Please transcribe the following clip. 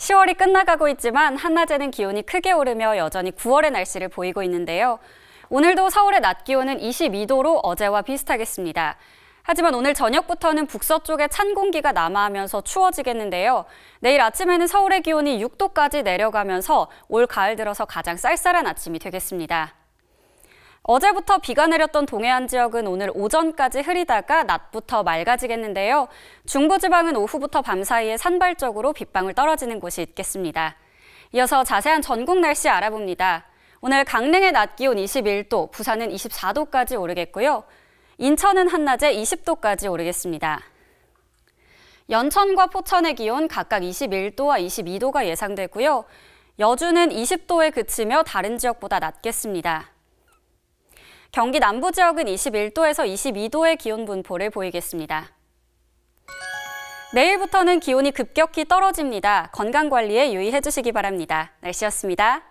10월이 끝나가고 있지만 한낮에는 기온이 크게 오르며 여전히 9월의 날씨를 보이고 있는데요. 오늘도 서울의 낮 기온은 22도로 어제와 비슷하겠습니다. 하지만 오늘 저녁부터는 북서쪽에 찬 공기가 남아하면서 추워지겠는데요. 내일 아침에는 서울의 기온이 6도까지 내려가면서 올 가을 들어서 가장 쌀쌀한 아침이 되겠습니다. 어제부터 비가 내렸던 동해안 지역은 오늘 오전까지 흐리다가 낮부터 맑아지겠는데요. 중부지방은 오후부터 밤 사이에 산발적으로 빗방울 떨어지는 곳이 있겠습니다. 이어서 자세한 전국 날씨 알아봅니다. 오늘 강릉의 낮 기온 21도, 부산은 24도까지 오르겠고요. 인천은 한낮에 20도까지 오르겠습니다. 연천과 포천의 기온 각각 21도와 22도가 예상되고요. 여주는 20도에 그치며 다른 지역보다 낮겠습니다. 경기 남부 지역은 21도에서 22도의 기온 분포를 보이겠습니다. 내일부터는 기온이 급격히 떨어집니다. 건강관리에 유의해 주시기 바랍니다. 날씨였습니다.